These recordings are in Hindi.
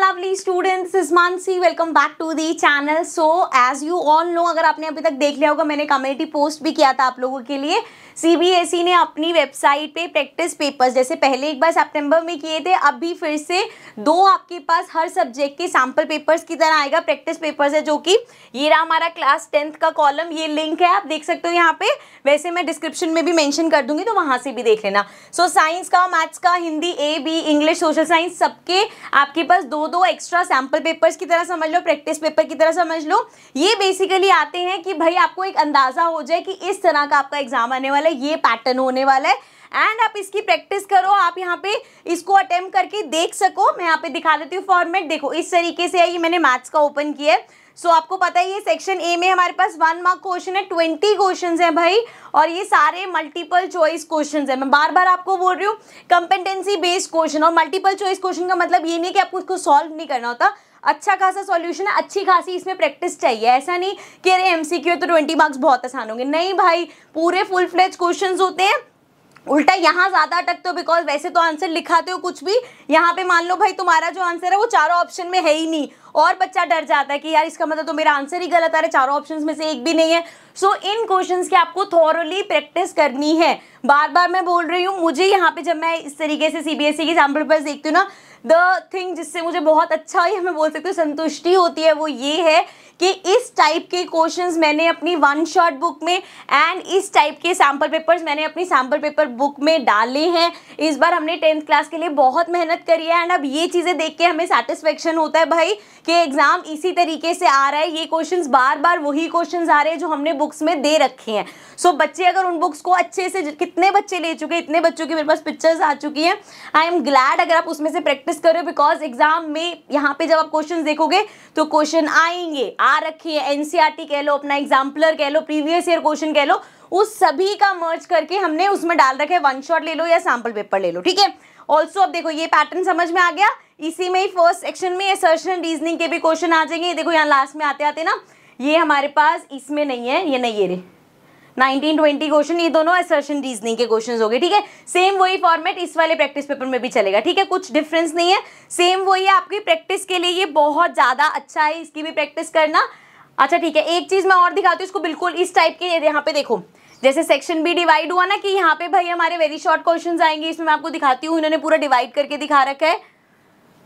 lovely students is Mansi welcome back to the channel so as you all know अगर आपने अभी तक देख लिया होगा मैंने कमेटी पोस्ट भी किया था आप लोगों के लिए सीबीएसई e ने अपनी वेबसाइट पे प्रैक्टिस पेपर्स जैसे पहले एक बार सितंबर में किए थे अभी फिर से दो आपके पास हर सब्जेक्ट के सैम्पल पेपर्स की तरह आएगा प्रैक्टिस पेपर्स है जो कि ये रहा हमारा क्लास टेंथ का कॉलम ये लिंक है आप देख सकते हो यहाँ पे वैसे मैं डिस्क्रिप्शन में भी मैंशन कर दूंगी तो वहाँ से भी देख लेना सो so, साइंस का मैथ्स का Hindi A B English social science सबके आपके पास दो दो एक्स्ट्रा सैम्पल पेपर्स की तरह समझ लो प्रैक्टिस पेपर की तरह समझ लो ये बेसिकली आते हैं कि भाई आपको एक अंदाज़ा हो जाए कि इस तरह का आपका एग्जाम आने वाला वाला है ये पैटर्न होने वाला है एंड आप इसकी प्रैक्टिस करो आप यहाँ पे इसको अटेम्प्ट करके देख सको मैं यहाँ पे दिखा देती हूँ फॉर्मेट देखो इस तरीके से है ये मैंने मैथ्स का ओपन किया है सो so, आपको पता है ये सेक्शन ए में हमारे पास वन मार्क क्वेश्चन है ट्वेंटी क्वेश्चन हैं भाई और ये सारे मल्टीपल चॉइस क्वेश्चन हैं मैं बार बार आपको बोल रही हूँ कंपेटेंसी बेस्ड क्वेश्चन और मल्टीपल चॉइस क्वेश्चन का मतलब ये नहीं कि आपको उसको सॉल्व नहीं करना होता अच्छा खासा सॉल्यूशन है अच्छी खासी इसमें प्रैक्टिस चाहिए ऐसा नहीं कि अरे एम है तो ट्वेंटी मार्क्स बहुत आसान होंगे नहीं भाई पूरे फुल फ्लेज क्वेश्चन होते हैं उल्टा यहाँ ज़्यादा अटकते हो बिकॉज वैसे तो आंसर लिखाते हो कुछ भी यहाँ पे मान लो भाई तुम्हारा जो आंसर है वो चारों ऑप्शन में है ही नहीं और बच्चा डर जाता है कि यार इसका मतलब तो मेरा आंसर ही गलत आ रहा है चारों ऑप्शंस में से एक भी नहीं है सो so, इन क्वेश्चंस की आपको थॉरली प्रैक्टिस करनी है बार बार मैं बोल रही हूँ मुझे यहाँ पे जब मैं इस तरीके से सीबीएसई के एग्जाम्पल पर देखती हूँ ना द थिंग जिससे मुझे बहुत अच्छा ही हमें बोल सकते हो संतुष्टि होती है वो ये है कि इस टाइप के क्वेश्चंस मैंने अपनी वन शॉट बुक में एंड इस टाइप के सैम्पल पेपर्स मैंने अपनी सैम्पल पेपर बुक में डाले हैं इस बार हमने टेंथ क्लास के लिए बहुत मेहनत करी है एंड अब ये चीज़ें देख के हमें सेटिस्फेक्शन होता है भाई कि एग्ज़ाम इसी तरीके से आ रहा है ये क्वेश्चन बार बार वही क्वेश्चन आ रहे हैं जो हमने बुक्स में दे रखे हैं सो so, बच्चे अगर उन बुक्स को अच्छे से कितने बच्चे ले चुके हैं इतने बच्चों की मेरे पास पिक्चर्स आ चुकी हैं आई एम ग्लैड अगर आप उसमें से प्रैक्टिस करो बिकॉज एग्जाम में यहाँ पे जब आप क्वेश्चन देखोगे तो क्वेश्चन आएंगे आ रखी है एनसीईआरटी e कह लो अपना एग्जाम्पलर कह लो प्रीवियस ईयर क्वेश्चन कह लो उस सभी का मर्ज करके हमने उसमें डाल रखे वन शॉट ले लो या सैम्पल पेपर ले लो ठीक है ऑल्सो अब देखो ये पैटर्न समझ में आ गया इसी में ही फर्स्ट सेक्शन में सर्शन रीजनिंग के भी क्वेश्चन आ जाएंगे देखो यहाँ लास्ट में आते आते ना ये हमारे पास इसमें नहीं है ये नहीं ये रे नाइनटीन ट्वेंटी क्वेश्चन ये दोनों असर्शन रीजनिंग के क्वेश्चन हो गए ठीक है सेम वही फॉर्मेट इस वाले प्रैक्टिस पेपर में भी चलेगा ठीक है कुछ डिफरेंस नहीं है सेम वही है आपकी प्रैक्टिस के लिए ये बहुत ज़्यादा अच्छा है इसकी भी प्रैक्टिस करना अच्छा ठीक है एक चीज़ मैं और दिखाती हूँ इसको बिल्कुल इस टाइप के यहाँ पे देखो जैसे सेक्शन बी डिवाइड हुआ ना कि यहाँ पे भाई हमारे वेरी शॉर्ट क्वेश्चन आएंगे इसमें मैं आपको दिखाती हूँ इन्होंने पूरा डिवाइड करके दिखा रखा है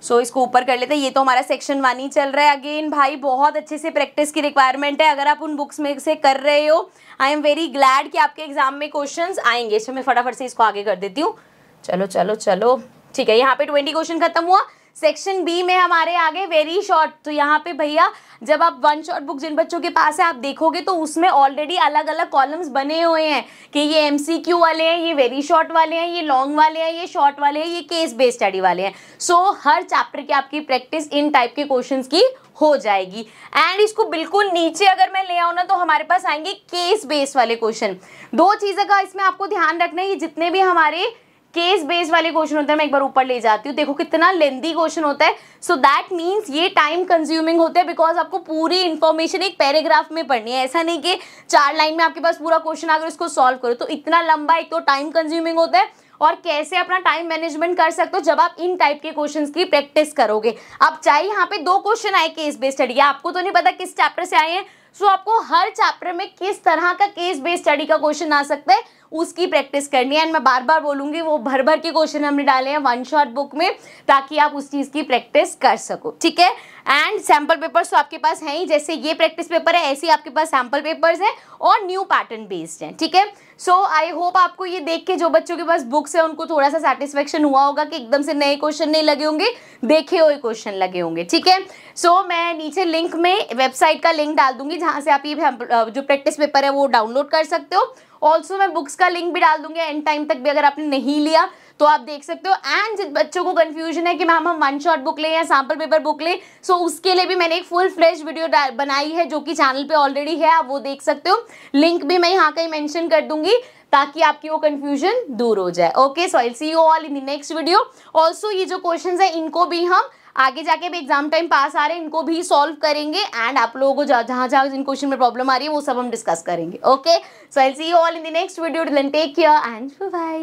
सो so, इसको ऊपर कर लेते हैं ये तो हमारा सेक्शन वन ही चल रहा है अगेन भाई बहुत अच्छे से प्रैक्टिस की रिक्वायरमेंट है अगर आप उन बुक्स में से कर रहे हो आई एम वेरी ग्लैड कि आपके एग्जाम में क्वेश्चन आएंगे इसमें अच्छा, मैं फटाफट से इसको आगे कर देती हूँ चलो चलो चलो ठीक है यहाँ पे ट्वेंटी क्वेश्चन खत्म हुआ सेक्शन बी में हमारे आगे वेरी शॉर्ट तो यहाँ पे भैया जब आप वन शॉर्ट बुक जिन बच्चों के पास है आप देखोगे तो उसमें ऑलरेडी अलग अलग कॉलम्स बने हुए हैं कि ये एम वाले हैं ये वेरी शॉर्ट वाले हैं ये लॉन्ग वाले हैं ये शॉर्ट वाले हैं ये केस बेस्ड स्टडी वाले हैं सो so, हर चैप्टर की आपकी प्रैक्टिस इन टाइप के क्वेश्चन की हो जाएगी एंड इसको बिल्कुल नीचे अगर मैं ले आऊँ ना तो हमारे पास आएंगे केस बेस वाले क्वेश्चन दो चीज़ें का इसमें आपको ध्यान रखना है ये जितने भी हमारे केस बेस वाले क्वेश्चन होते हैं मैं एक बार ऊपर ले जाती हूँ देखो कितना लेंदी क्वेश्चन होता है सो दैट मीन्स ये टाइम कंज्यूमिंग होता है बिकॉज आपको पूरी इन्फॉर्मेशन एक पैराग्राफ में पढ़नी है ऐसा नहीं कि चार लाइन में आपके पास पूरा क्वेश्चन अगर उसको सॉल्व करो तो इतना लंबा एक तो टाइम कंज्यूमिंग होता है और कैसे अपना टाइम मैनेजमेंट कर सकते हो जब आप इन टाइप के क्वेश्चंस की प्रैक्टिस करोगे आप चाहे यहाँ पे दो क्वेश्चन आए केस बेस्ड स्टडी आपको तो नहीं पता किस चैप्टर से आए हैं सो आपको हर चैप्टर में किस तरह का केस बेस्ड स्टडी का क्वेश्चन आ सकता है उसकी प्रैक्टिस करनी है एंड मैं बार बार बोलूंगी वो भर भर के क्वेश्चन हमने डाले हैं वन शॉट बुक में ताकि आप उस चीज़ की प्रैक्टिस कर सको ठीक है एंड सैम्पल पेपर्स तो आपके पास हैं ही जैसे ये प्रैक्टिस पेपर है ऐसे ही आपके पास सैम्पल पेपर्स हैं और न्यू पैटर्न बेस्ड हैं ठीक है सो आई होप आपको ये देख के जो बच्चों के पास बुक्स है उनको थोड़ा सा सेटिस्फेक्शन हुआ होगा कि एकदम से नए क्वेश्चन नहीं लगे होंगे देखे हुए क्वेश्चन लगे होंगे ठीक है सो so, मैं नीचे लिंक में वेबसाइट का लिंक डाल दूंगी जहाँ से आप ये जो प्रैक्टिस पेपर है वो डाउनलोड कर सकते हो ऑल्सो मैं बुक्स का लिंक भी डाल दूंगी एंड टाइम तक भी अगर आपने नहीं लिया तो आप देख सकते हो एंड जिन बच्चों को कंफ्यूजन है कि मैम हम वन शॉट बुक लें या सैम्पल पेपर बुक लें सो उसके लिए भी मैंने एक फुल फ्लेश वीडियो बनाई है जो कि चैनल पे ऑलरेडी है आप वो देख सकते हो लिंक भी मैं यहाँ कहीं मैंशन कर दूंगी ताकि आपकी वो कन्फ्यूजन दूर हो जाए okay so I see you all in the next video also ये जो क्वेश्चन है इनको भी हम आगे जाके भी एग्जाम टाइम पास आ रहे हैं इनको भी सॉल्व करेंगे एंड आप लोगों को जहाँ जहाँ जिन क्वेश्चन में प्रॉब्लम आ रही है वो सब हम डिस्कस करेंगे okay so I see you all in the next video take care and bye